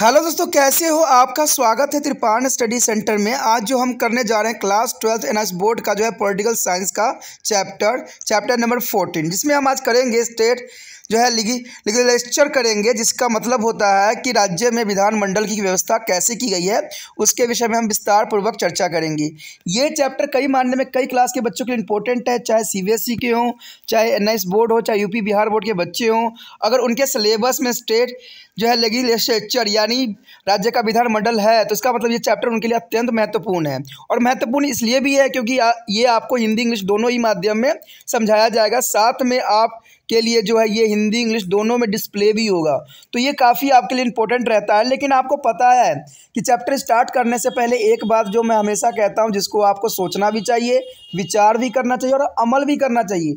Hello दोस्तों कैसे हो आपका स्वागत है त्रिपाण स्टडी सेंटर में आज जो हम करने जा रहे हैं class twelfth N S board का जो है पॉलिटिकल साइंस का चैप्टर चैप्टर नंबर फोर्टीन जिसमें हम आज करेंगे स्टेट जो है लिगी लिगलेचर करेंगे जिसका मतलब होता है कि राज्य में विधानमंडल की व्यवस्था कैसे की गई है उसके विषय में हम विस्तार पूर्वक चर्चा करेंगे ये चैप्टर कई मानने में कई क्लास के बच्चों के लिए इंपॉर्टेंट है चाहे ई e के हों चाहे एन बोर्ड हो चाहे यूपी बिहार बोर्ड के बच्चे हों अगर उनके सिलेबस में स्टेट जो है लेगिस्लेचर यानी राज्य का विधानमंडल है तो इसका मतलब ये चैप्टर उनके लिए अत्यंत महत्वपूर्ण है और महत्वपूर्ण इसलिए भी है क्योंकि ये आपको हिंदी इंग्लिश दोनों ही माध्यम में समझाया जाएगा साथ में आप के लिए जो है ये हिंदी इंग्लिश दोनों में डिस्प्ले भी होगा तो ये काफ़ी आपके लिए इंपॉर्टेंट रहता है लेकिन आपको पता है कि चैप्टर स्टार्ट करने से पहले एक बात जो मैं हमेशा कहता हूँ जिसको आपको सोचना भी चाहिए विचार भी करना चाहिए और अमल भी करना चाहिए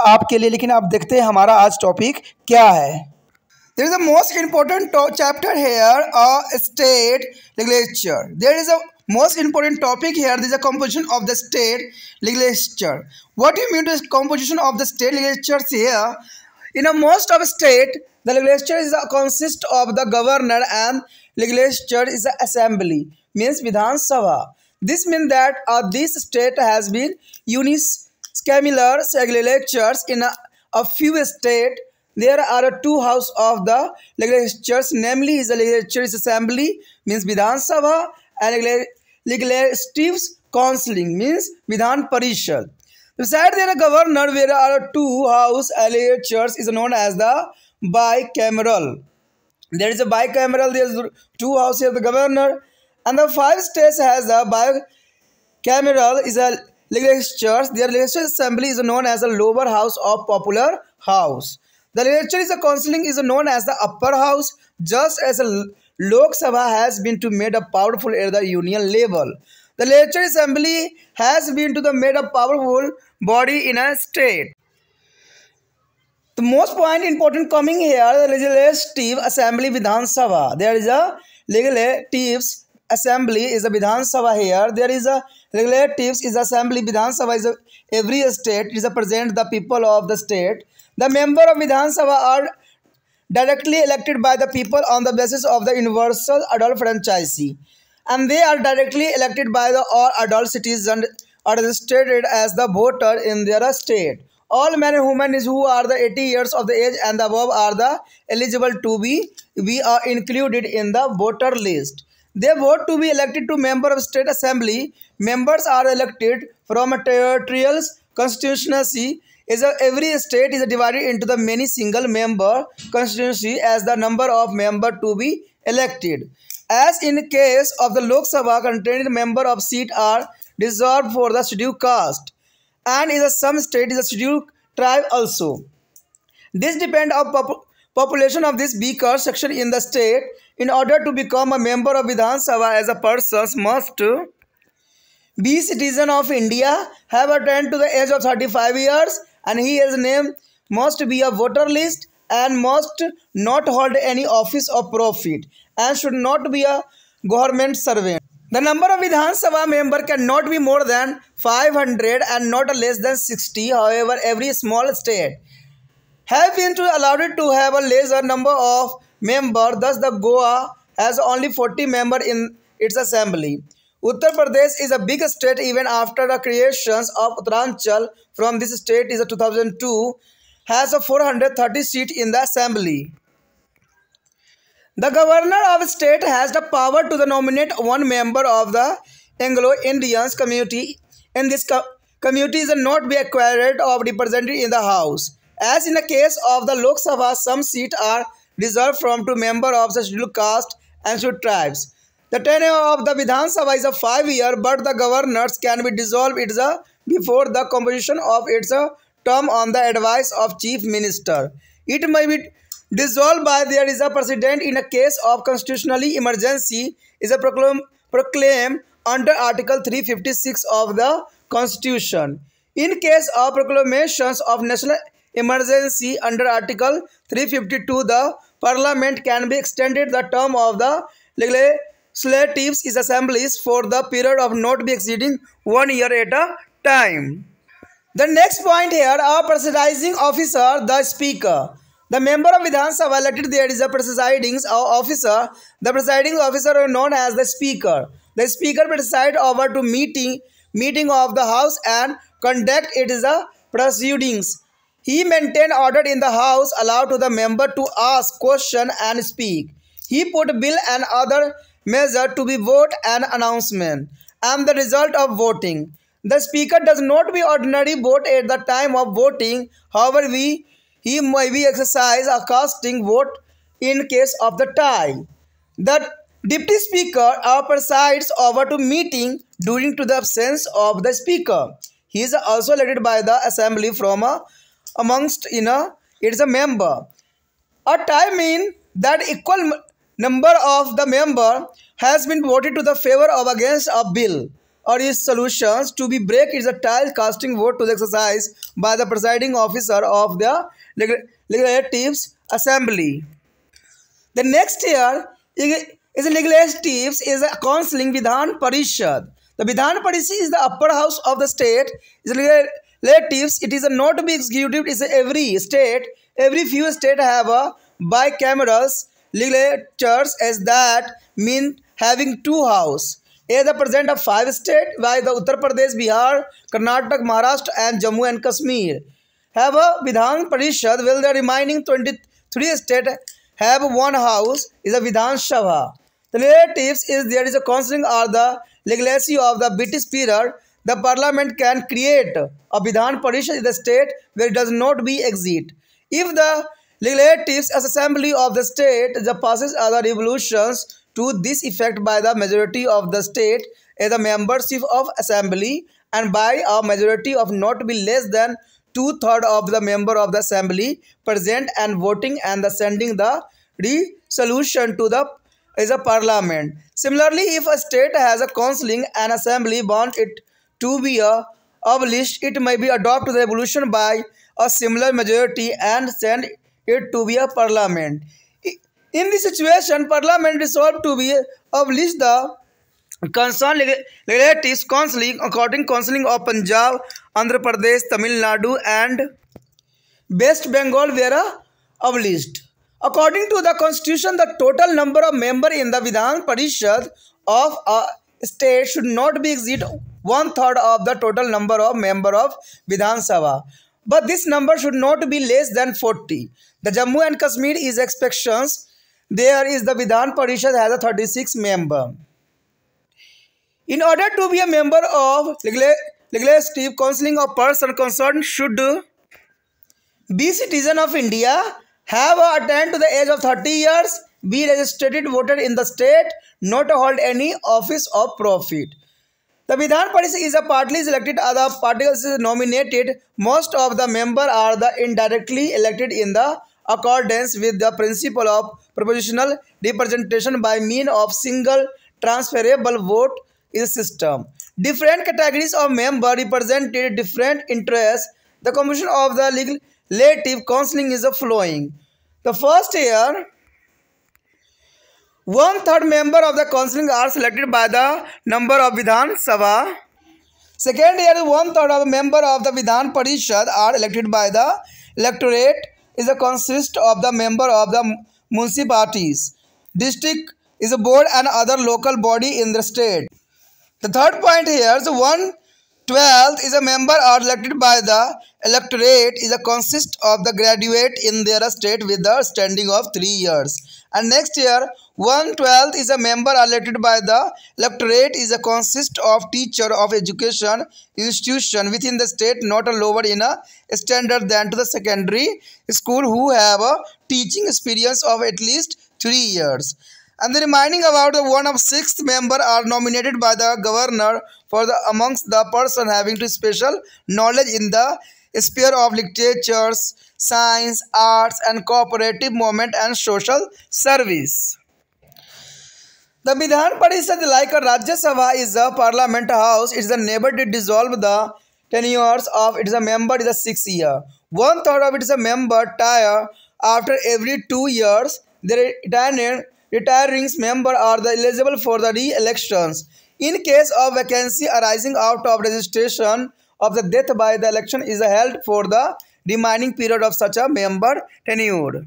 आपके लिए लेकिन आप देखते हैं हमारा आज टॉपिक क्या है there is a most important chapter here a state legislature there is a most important topic here this a composition of the state legislature what you mean composition of the state legislature here in a most of state the legislature is consist of the governor and legislature is assembly means विधानसभा this mean that this state has been unis Scamillers legislatures in a, a few states there are two houses of the legislatures, namely the legislature's assembly means Vidhan Sabha and legislative's counseling means Vidhan Parishad. Besides there a governor, there are two house legislatures is known as the bicameral. There is a bicameral, there is two houses of the governor and the five states has a bicameral is a literatures. Their legislative assembly is known as the lower house or popular house. The legislature is a counseling is known as the upper house, just as a Lok Sabha has been to made a powerful at the union level. The legislature assembly has been to the made a powerful body in a state. The most point important coming here the legislative assembly Vidhan Sabha. There is a legislative assembly is a Vidhan Sabha here. There is a Relatives is assembly. Vidhan Sabha is a, every state is represent the people of the state. The member of Vidhan Sabha are directly elected by the people on the basis of the universal adult franchise. And they are directly elected by the all adult citizens are registered as the voter in their state. All men and women who are the 80 years of the age and above are the eligible to be we are included in the voter list. They vote to be elected to member of state assembly Members are elected from a territorial constituency is a, every state is divided into the many single member constituency as the number of member to be elected. As in case of the Lok Sabha, contained member of seat are reserved for the scheduled caste, and in some state is a scheduled tribe also. This depend on pop population of this weaker section in the state. In order to become a member of Vidhan Sabha, as a person must be citizen of India have attained to the age of 35 years and he has name must be a voter list and must not hold any office of profit and should not be a government servant. The number of Vidhan Sabha member cannot be more than 500 and not less than 60. However, every small state have been to allowed to have a lesser number of members. Thus, the Goa has only 40 members in its assembly. Uttar Pradesh is a big state even after the creations of Uttaranchal from this state is 2002 has a 430 seat in the assembly. The governor of state has the power to the nominate one member of the Anglo-Indians community and this co community is not be acquired or represented in the house. As in the case of the Lok Sabha, some seats are reserved from two members of the scheduled caste and scheduled tribes. The tenure of the Vidhan Sabha is a five year, but the governors can be dissolved it's a, before the completion of its a uh, term on the advice of chief minister. It may be dissolved by there is a president in a case of constitutionally emergency is a proclaim, proclaim under Article 356 of the Constitution. In case of proclamations of national emergency under Article 352, the Parliament can be extended the term of the legislature Relatives is assemblies for the period of not be exceeding one year at a time. The next point here, a presiding officer, the speaker. The member of Vidhan Sabha elected there is a presiding officer. The presiding officer is known as the speaker. The speaker presides over to meeting meeting of the house and conduct it is a proceedings. He maintained order in the house, allowed to the member to ask question and speak. He put bill and other measure to be vote and announcement and the result of voting. The speaker does not be ordinary vote at the time of voting. However, we, he may be exercise a casting vote in case of the tie. The deputy speaker uh, presides over to meeting during to the absence of the speaker. He is also elected by the assembly from a, uh, amongst in a it is a member. A tie mean that equal number of the member has been voted to the favor of against a bill or its solutions to be break is a tile casting vote to the exercise by the presiding officer of the legislative assembly the next year is legislative is a counseling vidhan parishad the vidhan parishad is the upper house of the state is it is a not to be executed. is every state every few state have a bicamerals legislatures as that mean having two house. A the present of five state why the Uttar Pradesh, Bihar, Karnataka, Maharashtra and Jammu and Kashmir have a Vidhan Parishad while the remaining 23 state have one house is a Vidhan Sabha. The relatives is there is a concerning or the legacy of the British period the parliament can create a Vidhan Parishad in the state where it does not be exit. If the Legislative Assembly of the state the passes other resolutions to this effect by the majority of the state as a membership of assembly and by a majority of not be less than two-thirds of the member of the assembly present and voting and the sending the resolution to the is a parliament. Similarly, if a state has a counseling and assembly want it to be a uh, abolished, it may be adopt the resolution by a similar majority and send it to be a parliament in this situation parliament resolve to be abolish the concern लेटिस counselling according counselling of Punjab Andhra Pradesh Tamil Nadu and West Bengal where abolished according to the constitution the total number of member in the Vidhan Parishad of a state should not be exceed one third of the total number of member of Vidhan Sabha but this number should not be less than forty The Jammu and Kashmir is exceptions. There is the Vidhan Parishad has a 36 member. In order to be a member of legislative counseling of person concerned should be citizen of India, have attained to the age of 30 years, be registered voter in the state, not hold any office of profit. The Vidhan Parishad is a partly elected, other particles is nominated. Most of the member are the indirectly elected in the accordance with the principle of proportional representation by mean of single transferable vote is system different categories of member represented different interests the composition of the legislative counseling is the following the first year one third member of the counseling are selected by the number of vidhan sabha second year one third of the member of the vidhan parishad are elected by the electorate is a consist of the member of the municipalities. District is a board and other local body in the state. The third point here is one twelfth is a member or elected by the electorate is a consist of the graduate in their state with the standing of three years. And next year one twelfth is a member elected by the electorate is a consist of teacher of education institution within the state not a lower in a standard than to the secondary school who have a teaching experience of at least three years. And the remaining about the one of sixth member are nominated by the governor for the amongst the person having to special knowledge in the sphere of literatures, science, arts and cooperative movement and social service. The Vidhan Parishad, like a Rajya Sabha, is a parliament house. It is a never to dissolve the tenures of its member is a six year. One third of its member tire after every two years. The retiring, retiring member are the eligible for the re-elections. In case of vacancy arising out of registration of the death by the election is held for the remaining period of such a member tenure.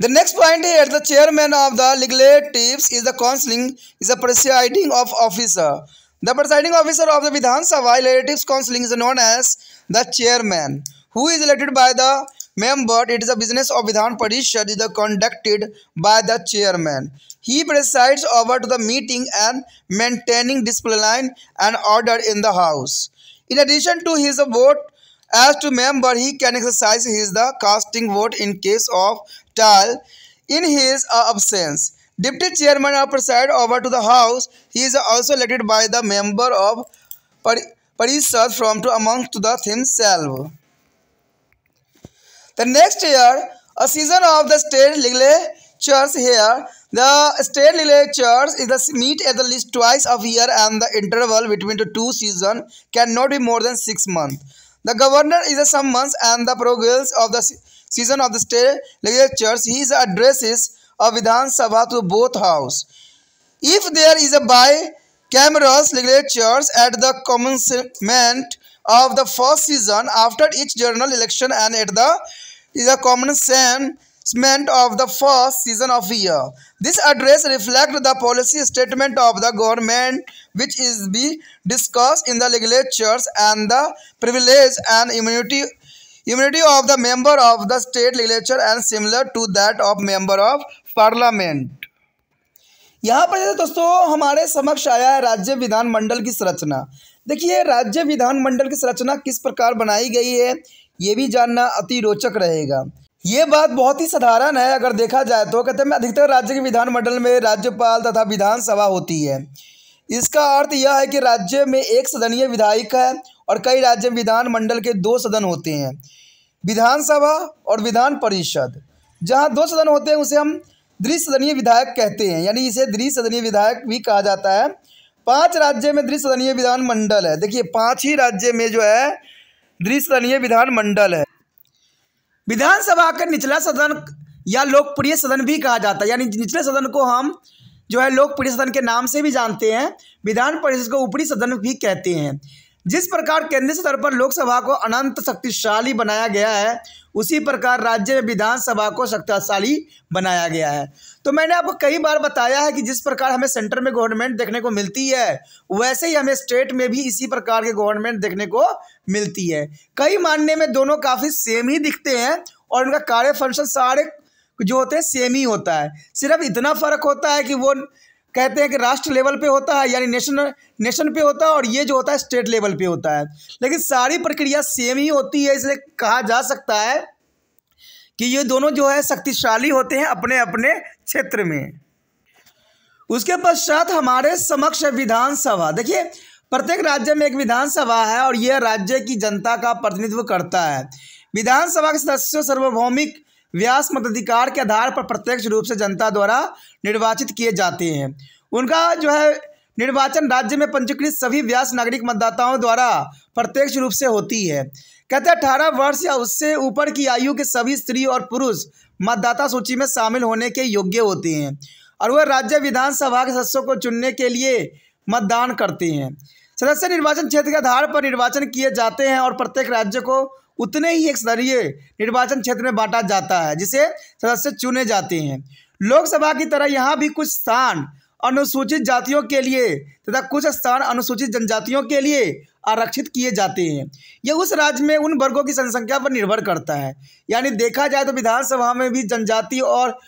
The next point here, the chairman of the legislative is the counseling is the presiding of officer. The presiding officer of the Vidhan Sabha legislative counseling is known as the chairman, who is elected by the member. It is a business of Vidhan Parishad is conducted by the chairman. He presides over to the meeting and maintaining discipline and order in the house. In addition to his vote as to member, he can exercise his the casting vote in case of Tal in his uh, absence. Deputy chairman are over to the House. He is also elected by the member of Parishad from to amongst the himself. The next year, a season of the state legislatures here. The state legislatures is the meet at the least twice a year and the interval between the two seasons cannot be more than six months. The governor is a summons and the progress of the season of the state legislatures, His addresses of Vidhan Sabha to both house. If there is a bicameral legislatures at the commencement of the first season after each general election and at the is a commencement of the first season of year. This address reflects the policy statement of the government which is be discussed in the legislatures and the privilege and immunity immunity of the member of the state legislature and similar to that of member of parliament यहाँ पर जैसे दोस्तों हमारे समक्ष आया है राज्य विधानमंडल की संरचना देखिए राज्य विधानमंडल की संरचना किस प्रकार बनाई गई है ये भी जानना अति रोचक रहेगा ये बात बहुत ही साधारण है अगर देखा जाए तो कहते हैं अधिकतर राज्य के विधानमंडल में राज्यपाल तथा विधानसभा होती है इसका अर्थ यह है कि राज्य में एक सदनीय विधायक है और कई राज्य में विधानमंडल के दो सदन होते हैं विधानसभा और विधान परिषद जहाँ दो सदन होते हैं उसे हम द्विसदनीय विधायक कहते हैं यानी इसे द्विसदनीय विधायक भी कहा जाता है पांच राज्य में द्विसदनीय विधानमंडल है देखिए पांच ही राज्य में जो है द्विसदनीय विधानमंडल है विधानसभा का निचला सदन या लोकप्रिय सदन भी कहा जाता है यानी निचले सदन को हम जो है लोकप्रिय सदन के नाम से भी जानते हैं विधान परिषद को ऊपरी सदन भी कहते हैं जिस प्रकार केंद्रीय स्तर पर लोकसभा को अनंत शक्तिशाली बनाया गया है उसी प्रकार राज्य में विधानसभा को शक्तिशाली बनाया गया है तो मैंने आपको कई बार बताया है कि जिस प्रकार हमें सेंटर में गवर्नमेंट देखने को मिलती है वैसे ही हमें स्टेट में भी इसी प्रकार के गवर्नमेंट देखने को मिलती है कई मानने में दोनों काफ़ी सेम ही दिखते हैं और उनका कार्य फंक्शन सारे जो होते हैं सेम ही होता है सिर्फ इतना फ़र्क होता है कि वो कहते हैं कि राष्ट्र लेवल पे होता है यानी नेशन नेशन पे होता है और ये जो होता है स्टेट लेवल पे होता है लेकिन सारी प्रक्रिया सेम ही होती है इसलिए कहा जा सकता है कि ये दोनों जो है शक्तिशाली होते हैं अपने अपने क्षेत्र में उसके पश्चात हमारे समक्ष विधानसभा देखिए प्रत्येक राज्य में एक विधानसभा है और यह राज्य की जनता का प्रतिनिधित्व करता है विधानसभा के सदस्यों सार्वभौमिक व्यास मताधिकार के आधार पर प्रत्यक्ष रूप से जनता द्वारा निर्वाचित किए जाते हैं उनका जो है निर्वाचन राज्य में पंजीकृत सभी व्यास नागरिक मतदाताओं द्वारा प्रत्यक्ष रूप से होती है कहते हैं अठारह वर्ष या उससे ऊपर की आयु के सभी स्त्री और पुरुष मतदाता सूची में शामिल होने के योग्य होते हैं और वह राज्य विधानसभा के सदस्यों को चुनने के लिए मतदान करते हैं सदस्य निर्वाचन क्षेत्र के आधार पर निर्वाचन किए जाते हैं और प्रत्येक राज्य को उतने ही एक स्तरीय निर्वाचन क्षेत्र में बांटा जाता है जिसे सदस्य चुने जाते हैं लोकसभा की तरह यहाँ भी कुछ स्थान अनुसूचित जातियों के लिए तथा कुछ स्थान अनुसूचित जनजातियों के लिए आरक्षित किए जाते हैं यह उस राज्य में उन वर्गों की जनसंख्या पर निर्भर करता है यानी देखा जाए तो विधानसभा में भी जनजाति और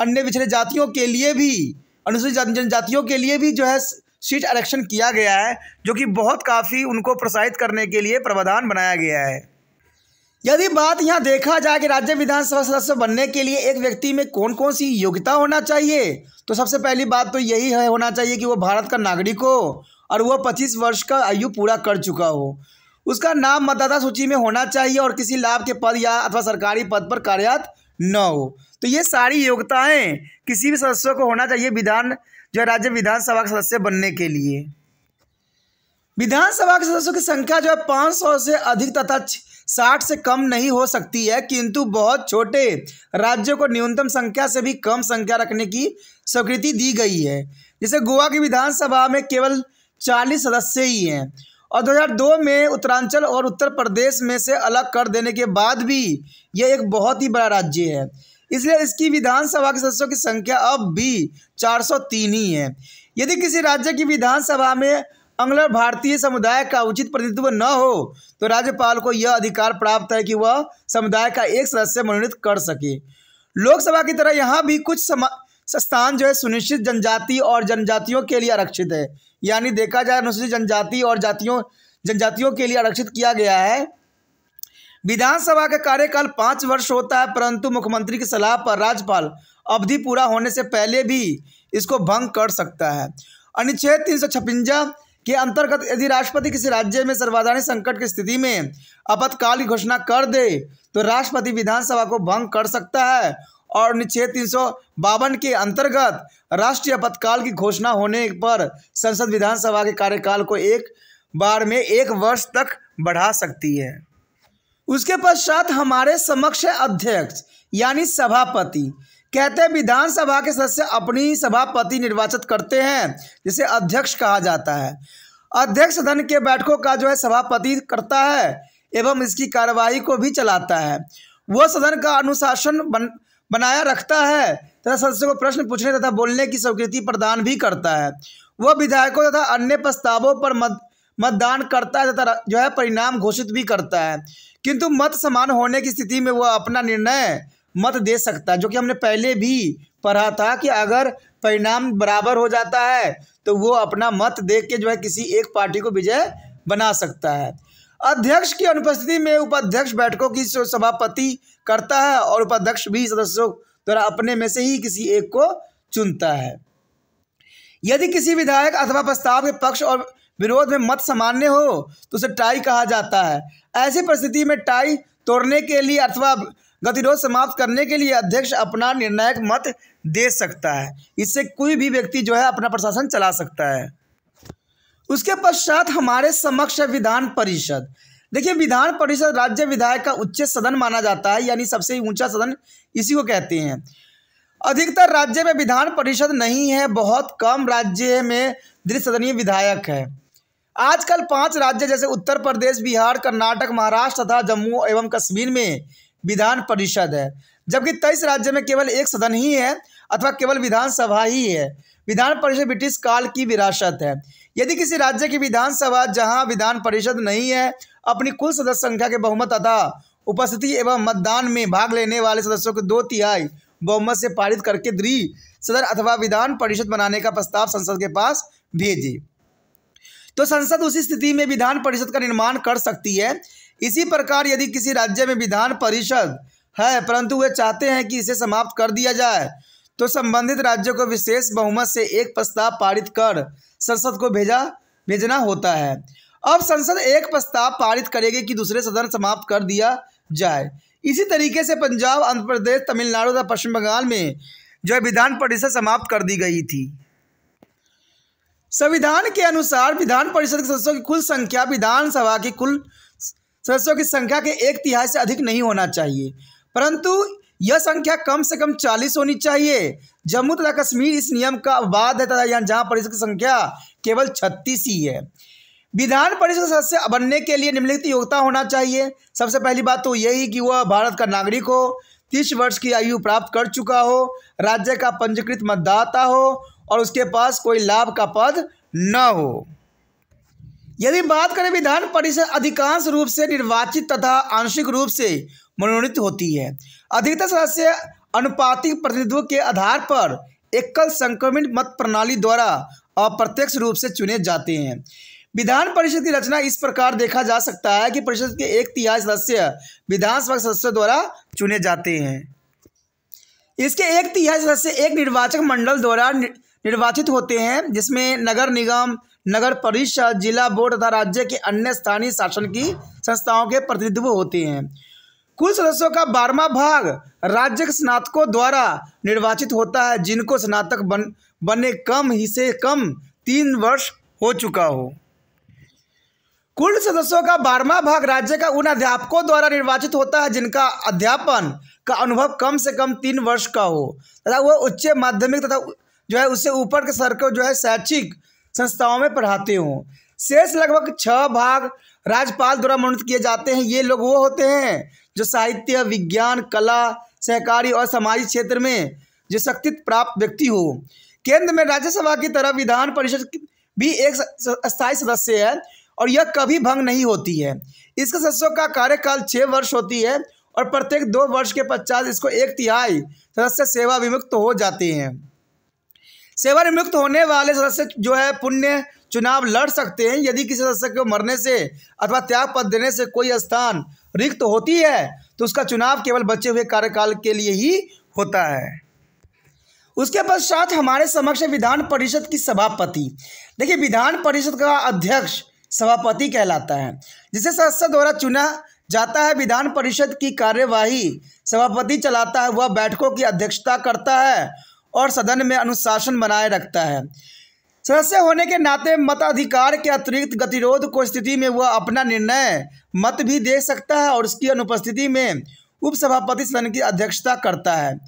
अन्य पिछड़े जातियों के लिए भी अनुसूचित जनजातियों के लिए भी जो है सीट आरक्षण किया गया है जो कि बहुत काफ़ी उनको प्रोत्साहित करने के लिए प्रावधान बनाया गया है यदि बात यहाँ देखा जाए कि राज्य विधानसभा सदस्य बनने के लिए एक व्यक्ति में कौन कौन सी योग्यता होना चाहिए तो सबसे पहली बात तो यही है होना चाहिए कि वो भारत का नागरिक हो और वह पच्चीस वर्ष का आयु पूरा कर चुका हो उसका नाम मतदाता सूची में होना चाहिए और किसी लाभ के पद या अथवा सरकारी पद पर कार्यरत न हो तो ये सारी योग्यताएं किसी भी सदस्य को होना चाहिए विधान जो राज्य विधानसभा के सदस्य बनने के लिए विधानसभा के सदस्यों की संख्या जो है पाँच सौ से अधिक तथा साठ से कम नहीं हो सकती है किंतु बहुत छोटे राज्यों को न्यूनतम संख्या से भी कम संख्या रखने की स्वीकृति दी गई है जैसे गोवा की विधानसभा में केवल चालीस सदस्य ही हैं और 2002 में उत्तरांचल और उत्तर प्रदेश में से अलग कर देने के बाद भी यह एक बहुत ही बड़ा राज्य है इसलिए इसकी विधानसभा के सदस्यों की संख्या अब भी 403 ही है यदि किसी राज्य की विधानसभा में अंग्ल भारतीय समुदाय का उचित प्रतिनिधित्व न हो तो राज्यपाल को यह अधिकार प्राप्त है कि वह समुदाय का एक सदस्य मनोनीत कर सके लोकसभा की तरह यहाँ भी कुछ स्थान जो है सुनिश्चित जनजाति और जनजातियों के लिए आरक्षित है यानी देखा जाए अनुसूचित जनजाति और जातियों जनजातियों के लिए आरक्षित किया गया है विधानसभा का कार्यकाल पाँच वर्ष होता है परंतु मुख्यमंत्री की सलाह पर राज्यपाल अवधि पूरा होने से पहले भी इसको भंग कर सकता है अनुच्छेद तीन सौ के अंतर्गत यदि राष्ट्रपति किसी राज्य में सर्वाधारण संकट की स्थिति में आपातकाल की घोषणा कर दे तो राष्ट्रपति विधानसभा को भंग कर सकता है और अनुच्छेद तीन के अंतर्गत राष्ट्रीय आपातकाल की घोषणा होने पर संसद विधानसभा के कार्यकाल को एक बार में एक वर्ष तक बढ़ा सकती है उसके पश्चात हमारे समक्ष अध्यक्ष यानी सभापति कहते विधानसभा के सदस्य अपनी सभापति निर्वाचित करते हैं जिसे अध्यक्ष कहा जाता है अध्यक्ष सदन के बैठकों का जो है सभापति करता है एवं इसकी कार्यवाही को भी चलाता है वह सदन का अनुशासन बन बनाया रखता है तथा सदस्यों को प्रश्न पूछने तथा बोलने की स्वीकृति प्रदान भी करता है वह विधायकों तथा अन्य प्रस्तावों पर मत मतदान करता है तथा जो है परिणाम घोषित भी करता है किंतु मत समान होने की स्थिति में वह अपना निर्णय मत दे सकता जो कि हमने पहले भी पढ़ा था कि अगर परिणाम बराबर हो जाता है तो वो अपना मत देख के जो है किसी एक पार्टी को विजय बना सकता है अध्यक्ष की अनुपस्थिति में उपाध्यक्ष बैठकों की सभापति करता है और उपाध्यक्ष भी सदस्यों द्वारा अपने में से ही किसी एक को चुनता है यदि किसी विधायक अथवा प्रस्ताव के पक्ष और विरोध में मत सामान्य हो तो उसे टाई कहा जाता है ऐसी परिस्थिति में टाई तोड़ने के लिए अथवा गतिरोध समाप्त करने के लिए अध्यक्ष अपना निर्णायक मत दे सकता है इससे कोई भी व्यक्ति जो है अपना प्रशासन चला सकता है उसके पश्चात हमारे समक्ष विधान परिषद देखिए विधान परिषद राज्य विधायक का उच्च सदन माना जाता है यानी सबसे ऊंचा सदन इसी को कहते हैं अधिकतर राज्य में विधान परिषद नहीं है बहुत कम राज्य में द्विसदनीय विधायक है आजकल पांच राज्य जैसे उत्तर प्रदेश बिहार कर्नाटक महाराष्ट्र तथा जम्मू एवं कश्मीर में विधान परिषद है जबकि तेईस राज्य में केवल एक सदन ही है अथवा केवल विधानसभा ही है विधान परिषद ब्रिटिश काल की विरासत है यदि किसी राज्य की विधानसभा जहां विधान परिषद नहीं है अपनी कुल सदस्य संख्या के बहुमत तथा उपस्थिति एवं मतदान में भाग लेने वाले सदस्यों के दो तिहाई बहुमत से पारित करके द्वि सदन अथवा विधान परिषद बनाने का प्रस्ताव संसद के पास भेजे तो संसद उसी स्थिति में विधान परिषद का निर्माण कर सकती है इसी प्रकार यदि किसी राज्य में विधान परिषद है परंतु वे चाहते हैं कि इसे समाप्त कर दिया जाए तो संबंधित राज्यों को विशेष बहुमत से एक प्रस्ताव पारित कर संसद को भेजा भेजना होता है अब संसद एक प्रस्ताव पारित करेगी कि दूसरे सदन समाप्त कर दिया जाए इसी तरीके से पंजाब आंध्र प्रदेश तमिलनाडु तथा पश्चिम बंगाल में जो है विधान परिषद समाप्त कर दी गई थी संविधान के अनुसार विधान परिषद के सदस्यों की कुल संख्या विधानसभा की कुल सदस्यों की संख्या के एक तिहाई से अधिक नहीं होना चाहिए परंतु यह संख्या कम से कम चालीस होनी चाहिए जम्मू तथा कश्मीर इस नियम का अपवाद है तथा यहाँ जहाँ परिषद की संख्या केवल छत्तीस ही है विधान परिषद सदस्य बनने के लिए निम्नलिखित योग्यता होना चाहिए सबसे पहली बात तो यही कि वह भारत का नागरिक हो तीस वर्ष की आयु प्राप्त कर चुका हो राज्य का पंजीकृत मतदाता हो और उसके पास कोई लाभ का पद न हो यदि बात करें विधान परिषद अधिकांश रूप से निर्वाचित तथा आंशिक रूप से मनोनीत होती है अधिकतर सदस्य अनुपातिक प्रतिनिधित्व के आधार पर एकल संक्रमित मत प्रणाली द्वारा अप्रत्यक्ष रूप से चुने जाते हैं विधान परिषद की रचना इस प्रकार देखा जा सकता है कि परिषद के एक तिहाई सदस्य विधानसभा सदस्यों द्वारा चुने जाते हैं इसके एक तिहाई सदस्य एक निर्वाचक मंडल द्वारा नि... निर्वाचित होते हैं जिसमें नगर निगम नगर परिषद जिला बोर्ड तथा राज्य के अन्य स्थानीय शासन की संस्थाओं के प्रतिनिधित्व होते हैं कुल सदस्यों का बारहवा भाग राज्य के स्नातकों द्वारा निर्वाचित होता है जिनको स्नातक बन बने कम ही से कम तीन वर्ष हो चुका हो कुल सदस्यों का बारहवा भाग राज्य का उन अध्यापकों द्वारा निर्वाचित होता है जिनका अध्यापन का अनुभव कम से कम तीन वर्ष का हो तथा वह उच्च माध्यमिक तथा जो है उससे ऊपर के स्तर को जो है शैक्षिक संस्थाओं में पढ़ाते हों शेष लगभग छः भाग राज्यपाल द्वारा मनोनीत किए जाते हैं ये लोग वो होते हैं जो साहित्य विज्ञान कला सहकारी और सामाजिक क्षेत्र में जो शक्ति प्राप्त व्यक्ति हो केंद्र में राज्यसभा की तरह विधान परिषद भी एक स्थायी सदस्य है और यह कभी भंग नहीं होती है इसके सदस्यों का कार्यकाल छः वर्ष होती है और प्रत्येक दो वर्ष के पश्चात इसको एक तिहाई सदस्य सेवा विमुक्त हो जाते हैं सेवानिवृत्त होने वाले सदस्य जो है पुण्य चुनाव लड़ सकते हैं यदि किसी सदस्य को मरने से अथवा त्याग पद देने से कोई स्थान रिक्त होती है तो उसका चुनाव केवल बचे हुए कार्यकाल के लिए ही होता है उसके पश्चात हमारे समक्ष विधान परिषद की सभापति देखिए विधान परिषद का अध्यक्ष सभापति कहलाता है जिसे सदस्य द्वारा चुना जाता है विधान परिषद की कार्यवाही सभापति चलाता है वह बैठकों की अध्यक्षता करता है और सदन में अनुशासन बनाए रखता है सदस्य होने के नाते मताधिकार के अतिरिक्त गतिरोध को स्थिति में वह अपना निर्णय मत भी दे सकता है और उसकी अनुपस्थिति में उपसभापति सदन की अध्यक्षता करता है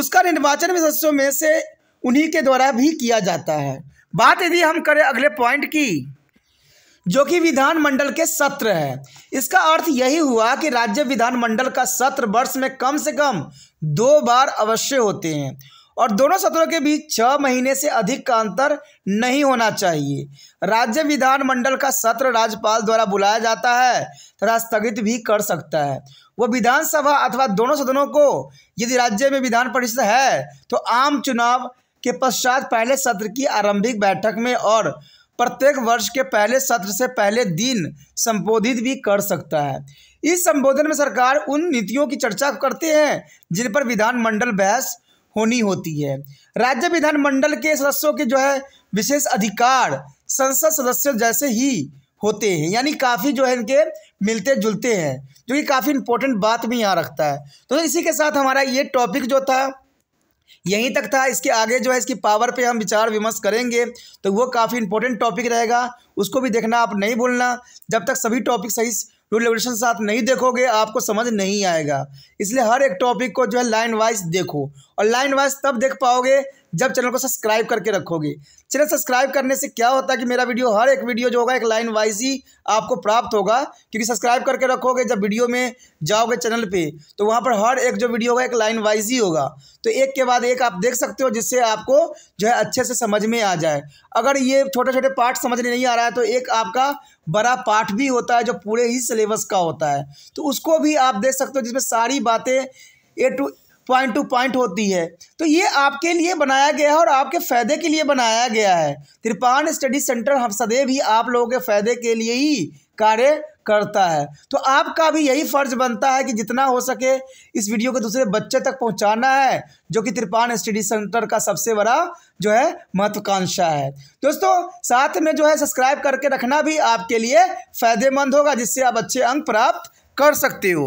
उसका निर्वाचन भी सदस्यों में से उन्हीं के द्वारा भी किया जाता है बात यदि हम करें अगले पॉइंट की जो कि विधानमंडल के सत्र है इसका अर्थ यही हुआ कि राज्य विधानमंडल का सत्र वर्ष में कम से कम दो बार अवश्य होते हैं और दोनों सत्रों के बीच छह महीने से अधिक का अंतर नहीं होना चाहिए राज्य विधानमंडल का सत्र राज्यपाल द्वारा बुलाया जाता है तथा स्थगित भी कर सकता है वह विधानसभा अथवा दोनों सदनों को यदि राज्य में विधान परिषद है तो आम चुनाव के पश्चात पहले सत्र की आरंभिक बैठक में और प्रत्येक वर्ष के पहले सत्र से पहले दिन संबोधित भी कर सकता है इस संबोधन में सरकार उन नीतियों की चर्चा करते हैं जिन पर विधानमंडल बहस होनी होती है राज्य विधानमंडल के सदस्यों के जो है विशेष अधिकार संसद सदस्य जैसे ही होते हैं यानी काफ़ी जो है इनके मिलते जुलते हैं जो कि काफ़ी इंपॉर्टेंट बात भी यहाँ रखता है तो इसी के साथ हमारा ये टॉपिक जो था यहीं तक था इसके आगे जो है इसकी पावर पे हम विचार विमर्श करेंगे तो वो काफ़ी इंपॉर्टेंट टॉपिक रहेगा उसको भी देखना आप नहीं भूलना जब तक सभी टॉपिक सही रूल रेगुलेशन साथ नहीं देखोगे आपको समझ नहीं आएगा इसलिए हर एक टॉपिक को जो है लाइन वाइज देखो और लाइन वाइज तब देख पाओगे जब चैनल को सब्सक्राइब करके रखोगे चैनल सब्सक्राइब करने से क्या होता है कि मेरा वीडियो हर एक वीडियो जो होगा एक लाइन वाइज ही आपको प्राप्त होगा क्योंकि सब्सक्राइब करके रखोगे जब वीडियो में जाओगे चैनल पे तो वहाँ पर हर एक जो वीडियो होगा एक लाइन वाइज ही होगा तो एक के बाद एक आप देख सकते हो जिससे आपको जो है अच्छे से समझ में आ जाए अगर ये छोटे छोटे पार्ट समझने नहीं आ रहा है तो एक आपका बड़ा पाठ भी होता है जो पूरे ही सिलेबस का होता है तो उसको भी आप देख सकते हो जिसमें सारी बातें a to point to point होती है तो ये आपके लिए बनाया गया है और आपके फ़ायदे के लिए बनाया गया है त्रिपान स्टडी सेंटर हम सदैव ही आप लोगों के फ़ायदे के लिए ही कार्य करता है तो आपका भी यही फ़र्ज़ बनता है कि जितना हो सके इस वीडियो को दूसरे बच्चे तक पहुंचाना है जो कि त्रिपान स्टडी सेंटर का सबसे बड़ा जो है महत्वाकांक्षा है दोस्तों साथ में जो है सब्सक्राइब करके रखना भी आपके लिए फ़ायदेमंद होगा जिससे आप अच्छे अंक प्राप्त कर सकते हो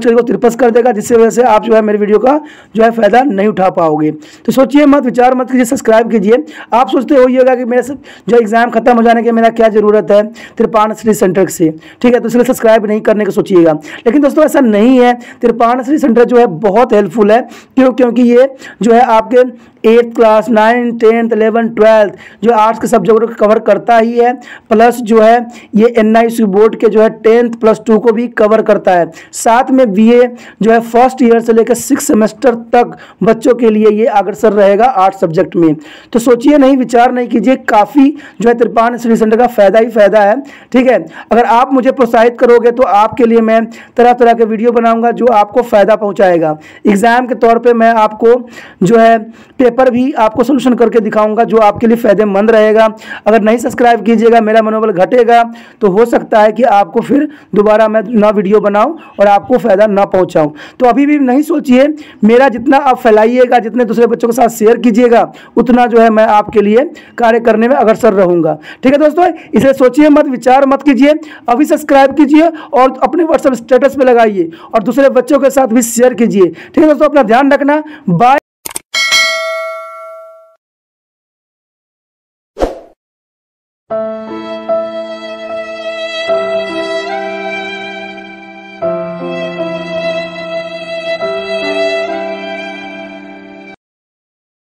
चीज़ को तिरपस कर देगा जिससे वजह से आप जो है मेरे वीडियो का जो है फ़ायदा नहीं उठा पाओगे तो सोचिए मत विचार मत कीजिए सब्सक्राइब कीजिए आप सोचते हो ये होगा कि मेरे जो एग्ज़ाम खत्म हो जाने की मेरा क्या ज़रूरत है तिरपान श्री सेंटर से ठीक है तो इसलिए सब्सक्राइब नहीं करने का सोचिएगा लेकिन दोस्तों ऐसा नहीं है तिरपान श्री सेंटर जो है बहुत हेल्पफुल है क्यों क्योंकि ये जो है आपके eighth class nine tenth eleven twelfth जो आर्ट्स के सब्जेक्ट को कवर करता ही है प्लस जो है ये एन बोर्ड के जो है टेंथ प्लस टू को भी कवर करता है साथ में बीए जो है फर्स्ट ईयर से लेकर सिक्स सेमेस्टर तक बच्चों के लिए ये अग्रसर रहेगा आर्ट सब्जेक्ट में तो सोचिए नहीं विचार नहीं कीजिए काफ़ी जो है त्रिपान स्टडी सेंटर का फ़ायदा ही फ़ायदा है ठीक है अगर आप मुझे प्रोत्साहित करोगे तो आपके लिए मैं तरह तरह के वीडियो बनाऊँगा जो आपको फ़ायदा पहुँचाएगा एग्ज़ाम के तौर पर मैं आपको जो है पेपर भी आपको सोल्यूशन करके दिखाऊँगा जो आपके लिए फ़ायदेमंद रहेगा अगर नहीं सब्सक्राइब कीजिएगा मेरा मनोबल घटेगा तो हो सकता है कि आपको फिर दोबारा मैं नया वीडियो बनाऊं और आपको फ़ायदा फ़ायदा ना पहुँचाऊँ तो अभी भी नहीं सोचिए मेरा जितना आप फैलाइएगा जितने दूसरे बच्चों के साथ शेयर कीजिएगा उतना जो है मैं आपके लिए कार्य करने में अग्रसर रहूँगा ठीक है दोस्तों इसे सोचिए मत विचार मत कीजिए अभी सब्सक्राइब कीजिए और अपने व्हाट्सएप स्टेटस पर लगाइए और दूसरे बच्चों के साथ भी शेयर कीजिए ठीक है दोस्तों अपना ध्यान रखना बाय